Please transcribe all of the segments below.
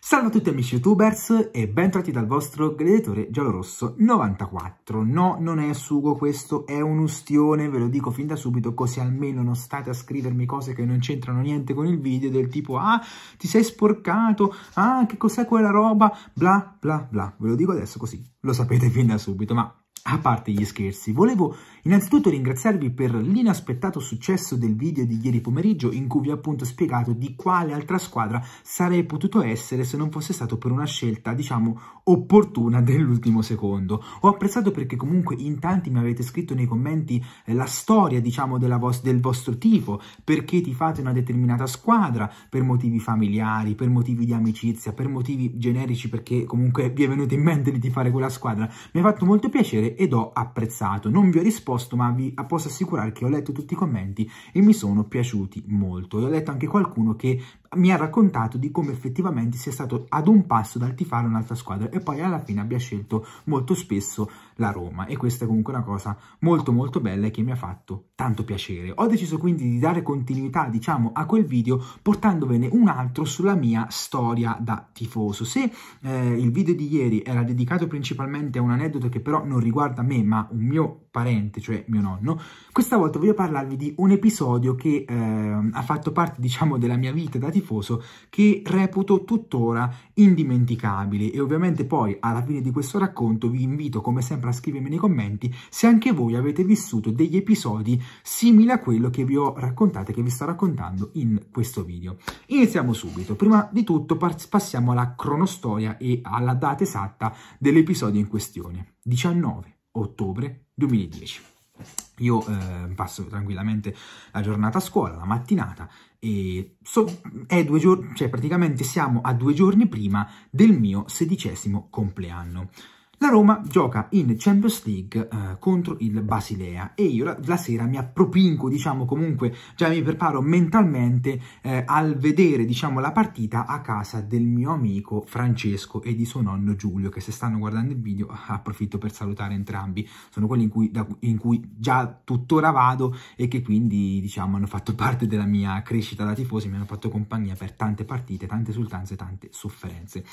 Salve a tutti amici youtubers e bentornati dal vostro gladiatore giallorosso 94. No, non è sugo questo, è un ustione, ve lo dico fin da subito, così almeno non state a scrivermi cose che non c'entrano niente con il video, del tipo ah, ti sei sporcato, ah, che cos'è quella roba, bla bla bla. Ve lo dico adesso così, lo sapete fin da subito, ma a parte gli scherzi, volevo innanzitutto ringraziarvi per l'inaspettato successo del video di ieri pomeriggio in cui vi ho appunto spiegato di quale altra squadra sarei potuto essere se non fosse stato per una scelta, diciamo, opportuna dell'ultimo secondo. Ho apprezzato perché comunque in tanti mi avete scritto nei commenti eh, la storia, diciamo, vos del vostro tifo, perché tifate una determinata squadra, per motivi familiari, per motivi di amicizia, per motivi generici, perché comunque vi è venuto in mente di tifare quella squadra. Mi ha fatto molto piacere ed ho apprezzato. Non vi ho risposto, ma vi posso assicurare che ho letto tutti i commenti e mi sono piaciuti molto. E ho letto anche qualcuno che mi ha raccontato di come effettivamente sia stato ad un passo dal tifare un'altra squadra e poi alla fine abbia scelto molto spesso la Roma e questa è comunque una cosa molto molto bella e che mi ha fatto tanto piacere. Ho deciso quindi di dare continuità diciamo a quel video portandovene un altro sulla mia storia da tifoso. Se eh, il video di ieri era dedicato principalmente a un aneddoto che però non riguarda me ma un mio parente, cioè mio nonno, questa volta voglio parlarvi di un episodio che eh, ha fatto parte diciamo della mia vita da tifoso tifoso che reputo tuttora indimenticabile e ovviamente poi alla fine di questo racconto vi invito come sempre a scrivermi nei commenti se anche voi avete vissuto degli episodi simili a quello che vi ho raccontato e che vi sto raccontando in questo video. Iniziamo subito. Prima di tutto passiamo alla cronostoria e alla data esatta dell'episodio in questione, 19 ottobre 2010. Io eh, passo tranquillamente la giornata a scuola, la mattinata, e so, è due giorni, cioè praticamente siamo a due giorni prima del mio sedicesimo compleanno. La Roma gioca in Champions League eh, contro il Basilea e io la, la, sera mi appropinco, diciamo comunque, già mi preparo mentalmente eh, al vedere diciamo, la partita a casa del mio amico Francesco e di suo nonno Giulio, che se stanno guardando il video approfitto per salutare entrambi, sono quelli in cui, da, in cui già tuttora vado e che quindi diciamo, hanno fatto parte della mia crescita da tifosi, mi hanno fatto compagnia per tante partite, tante esultanze, tante sofferenze.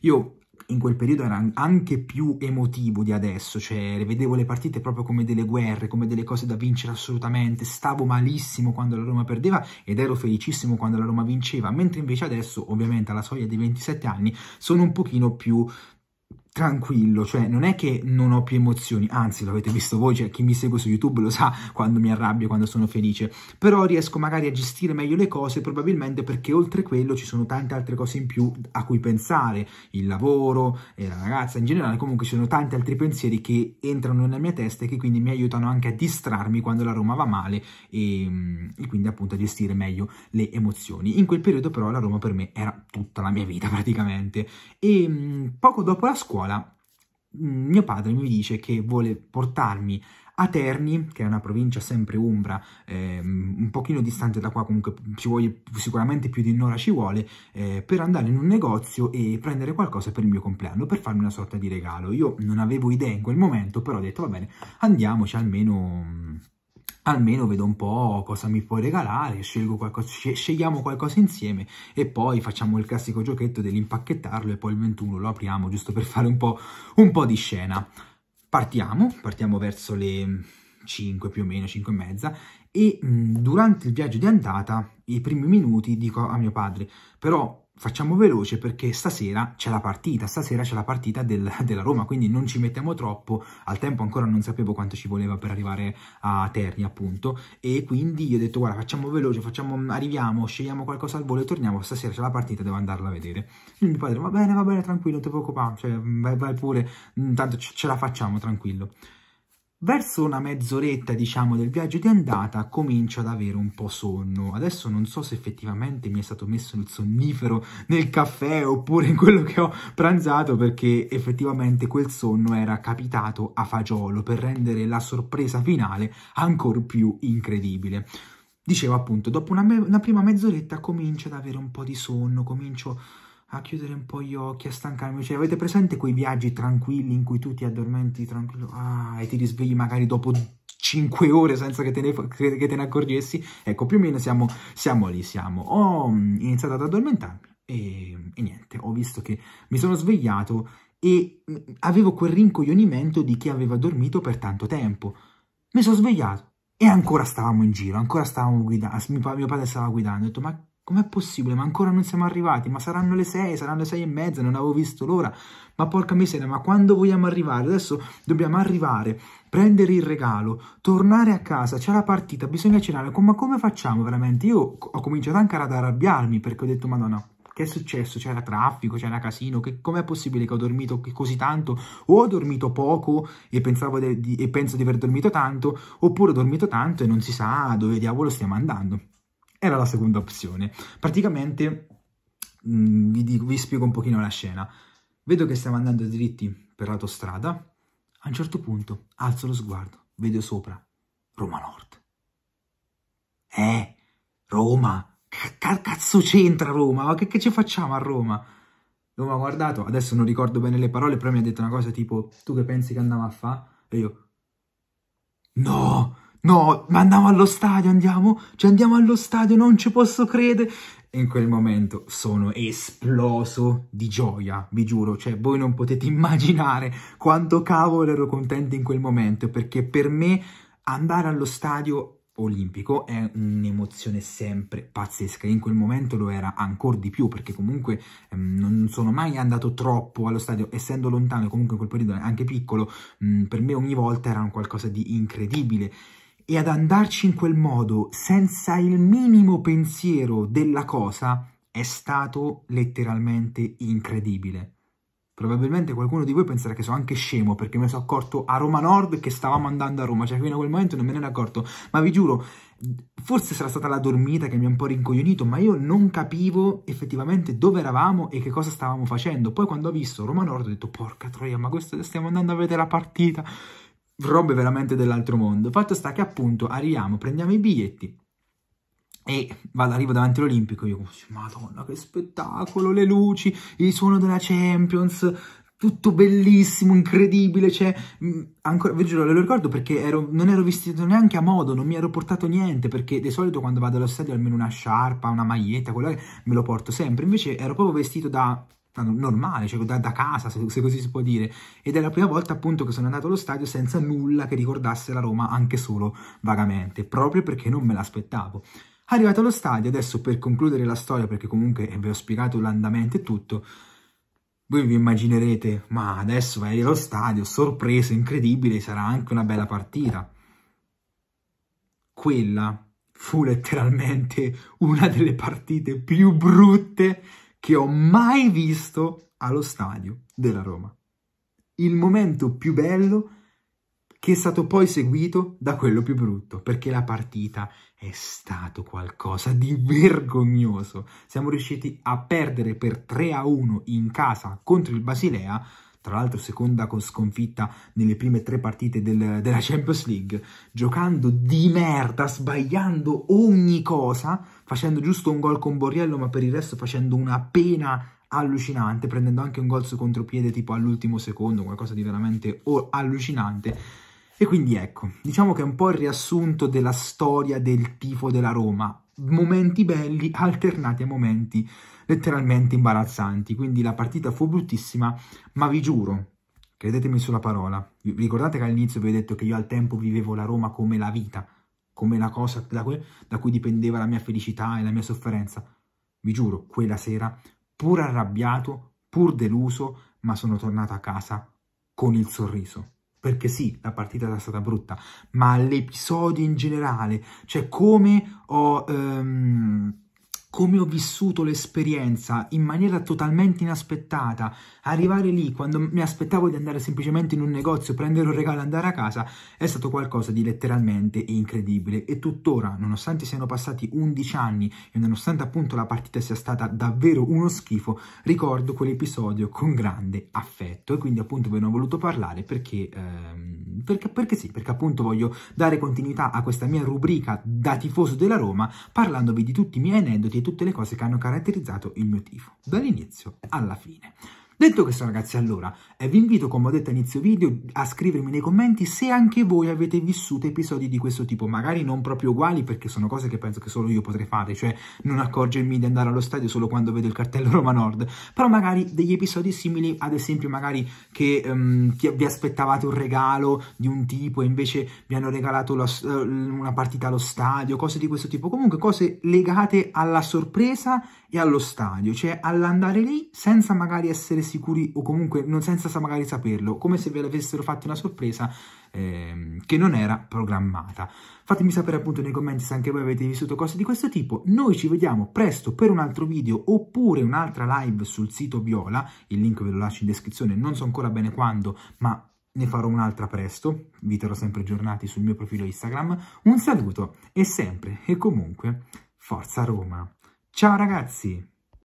Io in quel periodo era anche più emotivo di adesso, cioè vedevo le partite proprio come delle guerre, come delle cose da vincere assolutamente, stavo malissimo quando la Roma perdeva ed ero felicissimo quando la Roma vinceva, mentre invece adesso ovviamente alla soglia dei 27 anni sono un pochino più tranquillo, cioè non è che non ho più emozioni, anzi l'avete visto voi, cioè chi mi segue su YouTube lo sa quando mi arrabbio, quando sono felice, però riesco magari a gestire meglio le cose probabilmente perché oltre quello ci sono tante altre cose in più a cui pensare, il lavoro, la ragazza in generale, comunque ci sono tanti altri pensieri che entrano nella mia testa e che quindi mi aiutano anche a distrarmi quando la Roma va male e, mm, e quindi appunto a gestire meglio le emozioni. In quel periodo però la Roma per me era tutta la mia vita praticamente e mm, poco dopo la scuola scuola, mm, mio padre mi dice che vuole portarmi a Terni, che è una provincia sempre umbra, eh, un pochino distante da qua, comunque ci vuole sicuramente più di un'ora ci vuole, eh, per andare in un negozio e prendere qualcosa per il mio compleanno, per farmi una sorta di regalo. Io non avevo idea in quel momento, però ho detto va bene, andiamoci almeno mm, almeno vedo un po' cosa mi puoi regalare, qualcosa, scegliamo qualcosa insieme e poi facciamo il classico giochetto dell'impacchettarlo e poi il 21 lo apriamo giusto per fare un po', un po di scena. Partiamo, partiamo verso le 5 più o meno, 5 e mezza, e mh, mm, durante il viaggio di andata, i primi minuti, dico a mio padre, però facciamo veloce perché stasera c'è la partita, stasera c'è la partita del, della Roma, quindi non ci mettiamo troppo, al tempo ancora non sapevo quanto ci voleva per arrivare a Terni appunto, e quindi io ho detto guarda facciamo veloce, facciamo, arriviamo, scegliamo qualcosa al volo e torniamo, stasera c'è la partita, devo andarla a vedere. Il mio padre va bene, va bene, tranquillo, non ti preoccupare, cioè, vai, vai pure, intanto ce la facciamo, tranquillo. Verso una mezz'oretta, diciamo, del viaggio di andata comincio ad avere un po' sonno. Adesso non so se effettivamente mi è stato messo il sonnifero nel caffè oppure in quello che ho pranzato perché effettivamente quel sonno era capitato a fagiolo per rendere la sorpresa finale ancora più incredibile. Dicevo appunto, dopo una, me una prima mezz'oretta comincio ad avere un po' di sonno, comincio a chiudere un po' gli occhi, a stancarmi. Cioè, avete presente quei viaggi tranquilli in cui tu ti addormenti tranquillo ah, e ti risvegli magari dopo 5 ore senza che te ne, che te ne accorgessi? Ecco, più o meno siamo, siamo lì, siamo. Ho mm, iniziato ad addormentarmi e, e niente, ho visto che mi sono svegliato e mm, avevo quel rincoglionimento di chi aveva dormito per tanto tempo. Mi sono svegliato e ancora stavamo in giro, ancora stavamo guidando, mio padre stava guidando, ho detto ma Com'è possibile? Ma ancora non siamo arrivati, ma saranno le sei, saranno le sei e mezza, non avevo visto l'ora. Ma porca miseria, ma quando vogliamo arrivare? Adesso dobbiamo arrivare, prendere il regalo, tornare a casa, c'è la partita, bisogna cenare. Ma come facciamo veramente? Io ho cominciato anche ad arrabbiarmi perché ho detto, madonna, che è successo? C'era traffico, c'era casino, che com'è possibile che ho dormito così tanto? O ho dormito poco e, di, e penso di aver dormito tanto, oppure ho dormito tanto e non si sa dove diavolo stiamo andando era la seconda opzione. Praticamente mh, mm, vi, dico, vi spiego un pochino la scena. Vedo che stiamo andando dritti per l'autostrada, a un certo punto alzo lo sguardo, vedo sopra Roma Nord. Eh, Roma, Che cazzo c'entra Roma? Ma che, che ci facciamo a Roma? Roma ha guardato, adesso non ricordo bene le parole, però mi ha detto una cosa tipo, tu che pensi che andava a fa? E io, no, no, ma andiamo allo stadio, andiamo, cioè andiamo allo stadio, non ci posso credere. E in quel momento sono esploso di gioia, vi giuro, cioè voi non potete immaginare quanto cavolo ero contento in quel momento, perché per me andare allo stadio olimpico è un'emozione sempre pazzesca. In quel momento lo era ancora di più perché comunque ehm, non sono mai andato troppo allo stadio, essendo lontano comunque in quel periodo anche piccolo, mh, mm, per me ogni volta era un qualcosa di incredibile e ad andarci in quel modo senza il minimo pensiero della cosa è stato letteralmente incredibile. Probabilmente qualcuno di voi penserà che sono anche scemo perché me ne sono accorto a Roma Nord che stavamo andando a Roma, cioè fino a quel momento non me ne ero accorto, ma vi giuro, forse sarà stata la dormita che mi ha un po' rincoglionito, ma io non capivo effettivamente dove eravamo e che cosa stavamo facendo. Poi quando ho visto Roma Nord ho detto porca troia, ma questo stiamo andando a vedere la partita robe veramente dell'altro mondo. Fatto sta che appunto arriviamo, prendiamo i biglietti e vado, arrivo davanti all'Olimpico, io madonna che spettacolo, le luci, il suono della Champions, tutto bellissimo, incredibile, cioè, ancora, vi giuro, lo ricordo perché ero, non ero vestito neanche a modo, non mi ero portato niente, perché di solito quando vado allo stadio almeno una sciarpa, una maglietta, quello che me lo porto sempre, invece ero proprio vestito da Ah, normale, cioè da, da casa, se, se, così si può dire. Ed è la prima volta appunto che sono andato allo stadio senza nulla che ricordasse la Roma, anche solo vagamente, proprio perché non me l'aspettavo. Arrivato allo stadio, adesso per concludere la storia, perché comunque eh, vi ho spiegato l'andamento e tutto, voi vi immaginerete, ma adesso vai allo stadio, sorpresa, incredibile, sarà anche una bella partita. Quella fu letteralmente una delle partite più brutte che ho mai visto allo stadio della Roma. Il momento più bello che è stato poi seguito da quello più brutto, perché la partita è stato qualcosa di vergognoso. Siamo riusciti a perdere per 3 a 1 in casa contro il Basilea tra l'altro seconda sconfitta nelle prime tre partite del, della Champions League, giocando di merda, sbagliando ogni cosa, facendo giusto un gol con Borriello, ma per il resto facendo una pena allucinante, prendendo anche un gol su contropiede tipo all'ultimo secondo, qualcosa di veramente allucinante. E quindi ecco, diciamo che è un po' il riassunto della storia del tifo della Roma, momenti belli alternati a momenti letteralmente imbarazzanti, quindi la partita fu bruttissima, ma vi giuro, credetemi sulla parola, vi ricordate che all'inizio vi ho detto che io al tempo vivevo la Roma come la vita, come la cosa da cui, da cui dipendeva la mia felicità e la mia sofferenza, vi giuro, quella sera, pur arrabbiato, pur deluso, ma sono tornato a casa con il sorriso perché sì, la partita era stata brutta, ma l'episodio in generale, cioè come ho... Um come ho vissuto l'esperienza in maniera totalmente inaspettata, arrivare lì quando mi aspettavo di andare semplicemente in un negozio, prendere un regalo e andare a casa, è stato qualcosa di letteralmente incredibile e tuttora, nonostante siano passati 11 anni e nonostante appunto la partita sia stata davvero uno schifo, ricordo quell'episodio con grande affetto e quindi appunto ve ne ho voluto parlare perché, ehm, perché, perché sì, perché appunto voglio dare continuità a questa mia rubrica da tifoso della Roma parlandovi di tutti i miei aneddoti di tutte le cose che hanno caratterizzato il mio tifo, dall'inizio alla fine. Detto questo ragazzi allora, eh, vi invito come ho detto a inizio video a scrivermi nei commenti se anche voi avete vissuto episodi di questo tipo, magari non proprio uguali perché sono cose che penso che solo io potrei fare, cioè non accorgermi di andare allo stadio solo quando vedo il cartello Roma Nord, però magari degli episodi simili, ad esempio magari che um, vi aspettavate un regalo di un tipo e invece vi hanno regalato lo, eh, una partita allo stadio, cose di questo tipo, comunque cose legate alla sorpresa e allo stadio, cioè all'andare lì senza magari essere sicuri o comunque non senza magari saperlo, come se ve l'avessero fatto una sorpresa eh, che non era programmata. Fatemi sapere appunto nei commenti se anche voi avete vissuto cose di questo tipo. Noi ci vediamo presto per un altro video oppure un'altra live sul sito Viola, il link ve lo lascio in descrizione, non so ancora bene quando, ma ne farò un'altra presto, vi terrò sempre aggiornati sul mio profilo Instagram. Un saluto e sempre e comunque, forza Roma! Ciao ragazzi!